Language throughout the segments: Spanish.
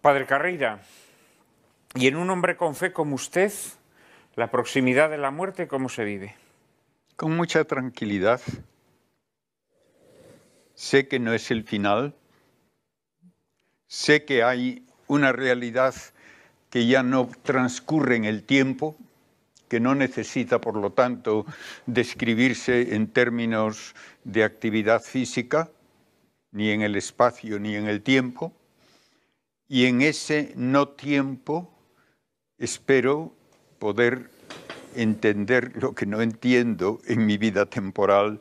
Padre Carreira, y en un hombre con fe como usted, la proximidad de la muerte, ¿cómo se vive? Con mucha tranquilidad. Sé que no es el final. Sé que hay una realidad que ya no transcurre en el tiempo, que no necesita, por lo tanto, describirse en términos de actividad física, ni en el espacio ni en el tiempo y en ese no tiempo espero poder entender lo que no entiendo en mi vida temporal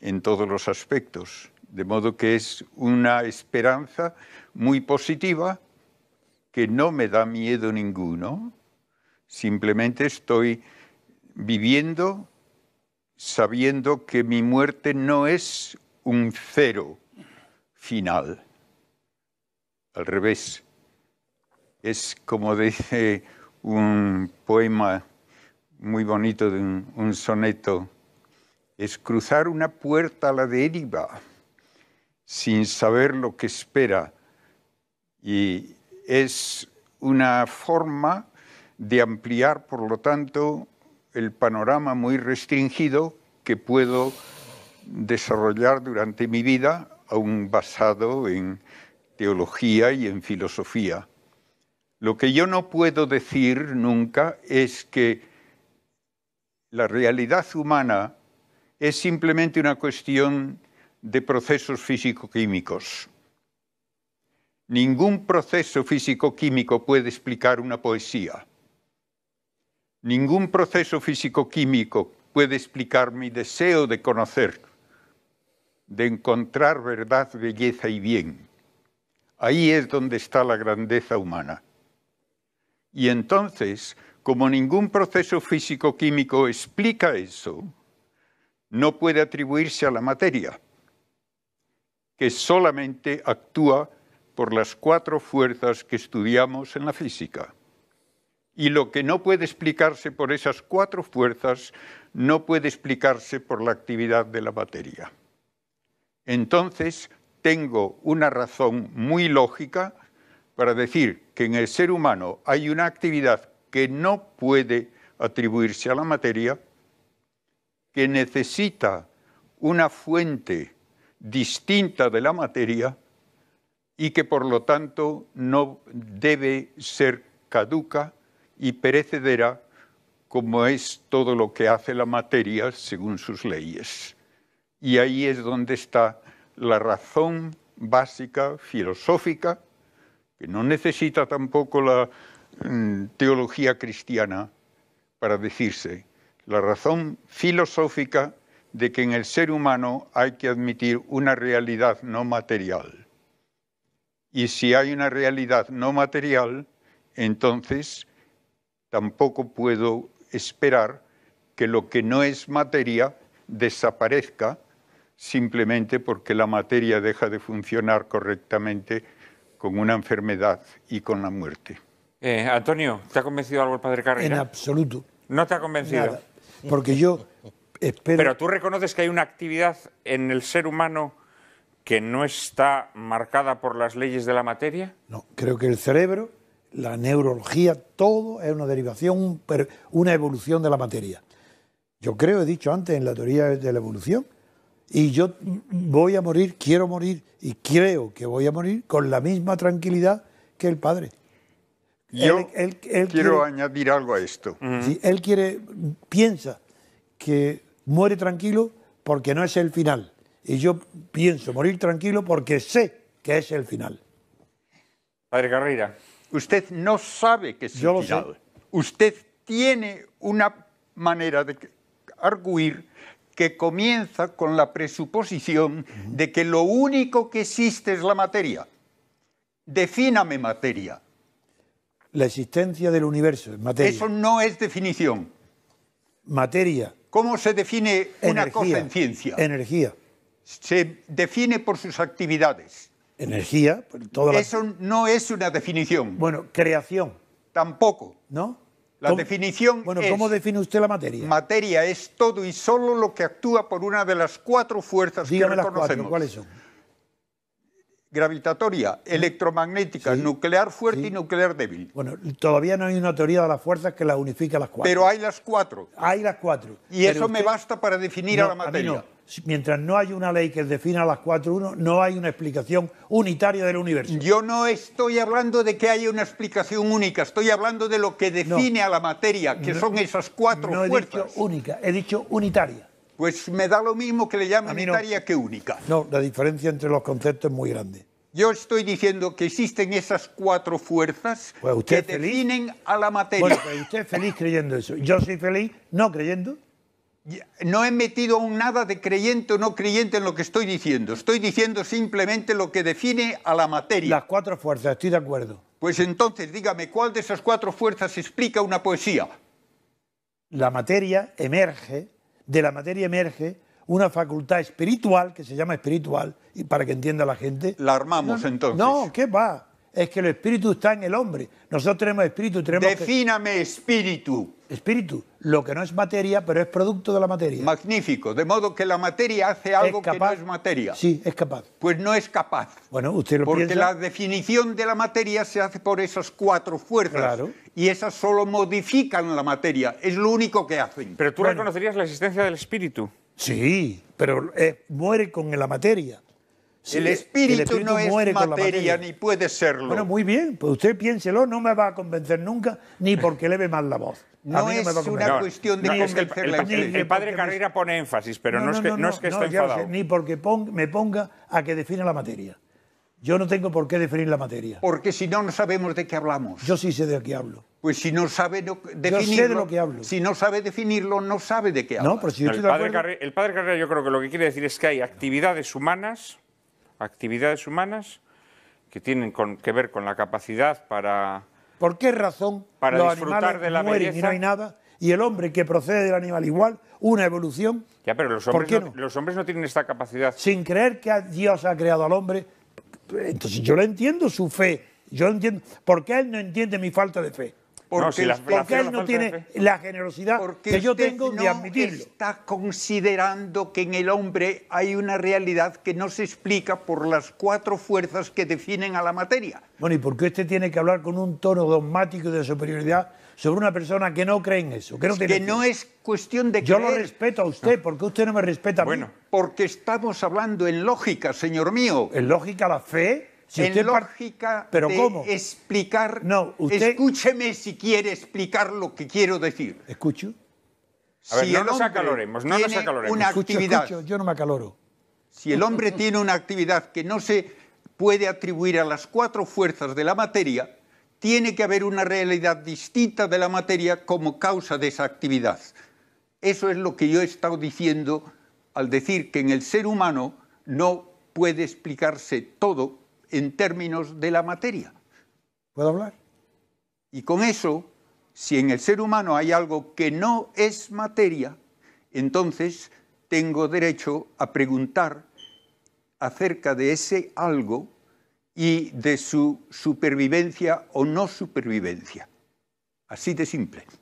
en todos los aspectos. De modo que es una esperanza muy positiva que no me da miedo ninguno. Simplemente estoy viviendo sabiendo que mi muerte no es un cero final. Al revés, es como dice un poema muy bonito de un, soneto, es cruzar una puerta a la deriva sin saber lo que espera y es una forma de ampliar, por lo tanto, el panorama muy restringido que puedo desarrollar durante mi vida, aún basado en teología y en filosofía. Lo que yo no puedo decir nunca es que la realidad humana es simplemente una cuestión de procesos físico-químicos. Ningún proceso físico-químico puede explicar una poesía. Ningún proceso físico-químico puede explicar mi deseo de conocer, de encontrar verdad, belleza y bien. Ahí es donde está la grandeza humana. Y entonces, como ningún proceso físico-químico explica eso, no puede atribuirse a la materia, que solamente actúa por las cuatro fuerzas que estudiamos en la física. Y lo que no puede explicarse por esas cuatro fuerzas no puede explicarse por la actividad de la materia. Entonces, tengo una razón muy lógica para decir que en el ser humano hay una actividad que no puede atribuirse a la materia, que necesita una fuente distinta de la materia y que por lo tanto no debe ser caduca y perecedera como es todo lo que hace la materia según sus leyes. Y ahí es donde está la razón básica filosófica no necesita tampoco la mm, teología cristiana para decirse, la razón filosófica de que en el ser humano hay que admitir una realidad no material. Y si hay una realidad no material, entonces tampoco puedo esperar que lo que no es materia desaparezca simplemente porque la materia deja de funcionar correctamente con una enfermedad y con la muerte. Eh, Antonio, ¿te ha convencido algo el padre Carrera? En absoluto. ¿No te ha convencido? porque yo espero... Pero tú reconoces que hay una actividad en el ser humano que no está marcada por las leyes de la materia? No, creo que el cerebro, la neurología, todo es una derivación, una evolución de la materia. Yo creo, he dicho antes en la teoría de la evolución, y yo voy a morir, quiero morir y creo que voy a morir con la misma tranquilidad que el Padre. Yo quiero añadir algo a esto. él quiere, piensa que muere tranquilo porque no es el final. Y yo pienso morir tranquilo porque sé que es el final. Padre Carrera. Usted no sabe que es el final. Lo sé. Usted tiene una manera de arguir que comienza con la presuposición de que lo único que existe es la materia. Defíname materia. La existencia del universo es materia. Eso no es definición. Materia. ¿Cómo se define una cosa en ciencia? Energía. Se define por sus actividades. Energía. Eso no es una definición. Bueno, creación. Tampoco. ¿No? La definición bueno, ¿cómo define usted la materia? Materia es todo y solo lo que actúa por una de las cuatro fuerzas que reconocemos. Las ¿cuáles son? gravitatoria, electromagnética, nuclear fuerte y nuclear débil. Bueno, todavía no hay una teoría de las fuerzas que las unifica las cuatro. Pero hay las cuatro. Hay las cuatro. Y eso me basta para definir a la materia. Mientras no hay una ley que defina las cuatro uno, no hay una explicación unitaria del universo. Yo no estoy hablando de que haya una explicación única, estoy hablando de lo que define a la materia, que son esas cuatro fuerzas. No he dicho única, he dicho unitaria. Pues me da lo mismo que le llamen unitaria que única. No, la diferencia entre los conceptos es muy grande. Yo estoy diciendo que existen esas cuatro fuerzas pues que definen a la materia. usted es feliz creyendo eso. Yo soy feliz no creyendo. No he metido aún nada de creyente o no creyente en lo que estoy diciendo. Estoy diciendo simplemente lo que define a la materia. Las cuatro fuerzas, estoy de acuerdo. Pues entonces dígame, ¿cuál de esas cuatro fuerzas explica una poesía? La materia emerge de la materia emerge una facultad espiritual que se llama espiritual, y para que entienda la gente. La armamos entonces. No, ¿qué va? es que el espíritu está en el hombre. Nosotros tenemos espíritu, tenemos. Defíname espíritu. Espíritu, lo que no es materia, pero es producto de la materia. Magnífico, de modo que la materia hace algo que no es materia. Sí, es capaz. Pues no es capaz. Bueno, usted lo Porque la definición de la materia se hace por esas cuatro fuerzas. Claro. Y esas solo modifican la materia, es lo único que hacen. Pero tú reconocerías la existencia del espíritu. Sí, pero eh, muere con la materia el, espíritu no muere es materia, ni puede serlo. Bueno, muy bien, pues usted piénselo, no me va a convencer nunca, ni porque leve mal la voz. No, es una cuestión de convencerla. el, padre Carrera pone énfasis, pero no, es que, no, es que esté enfadado. ni porque me ponga a que defina la materia. Yo no tengo por qué definir la materia. Porque si no, no sabemos de qué hablamos. Yo sí sé de qué hablo. Pues si no sabe definirlo. Si no sabe definirlo, no sabe de qué habla. No, pues el, padre el padre Carrera, yo creo que lo que quiere decir es que hay actividades humanas actividades humanas que tienen que ver con la capacidad para... ¿Por qué razón para disfrutar de la mueren y no hay nada? Y el hombre que procede del animal igual, una evolución. Ya, pero los hombres, no, los hombres no tienen esta capacidad. Sin creer que Dios ha creado al hombre. Entonces yo lo entiendo, su fe. Yo entiendo. porque él no entiende mi falta de fe? Porque, no, él no tiene la generosidad porque que yo tengo de admitirlo. Está considerando que en el hombre hay una realidad que no se explica por las cuatro fuerzas que definen a la materia. Bueno, ¿y por qué usted tiene que hablar con un tono dogmático de superioridad sobre una persona que no cree en eso? Que no, que no es cuestión de que Yo lo respeto a usted, porque usted no me respeta a bueno. Porque estamos hablando en lógica, señor mío. ¿En lógica la fe? Si en lógica de explicar. No, Escúcheme si quiere explicar lo que quiero decir. ¿Escucho? A ver, no nos acaloremos, no nos acaloremos. Una actividad, yo no me acaloro. Si el hombre tiene una actividad que no se puede atribuir a las cuatro fuerzas de la materia, tiene que haber una realidad distinta de la materia como causa de esa actividad. Eso es lo que yo he estado diciendo al decir que en el ser humano no puede explicarse todo en términos de la materia. ¿Puedo hablar? Y con eso, si en el ser humano hay algo que no es materia, entonces tengo derecho a preguntar acerca de ese algo y de su supervivencia o no supervivencia. Así de simple.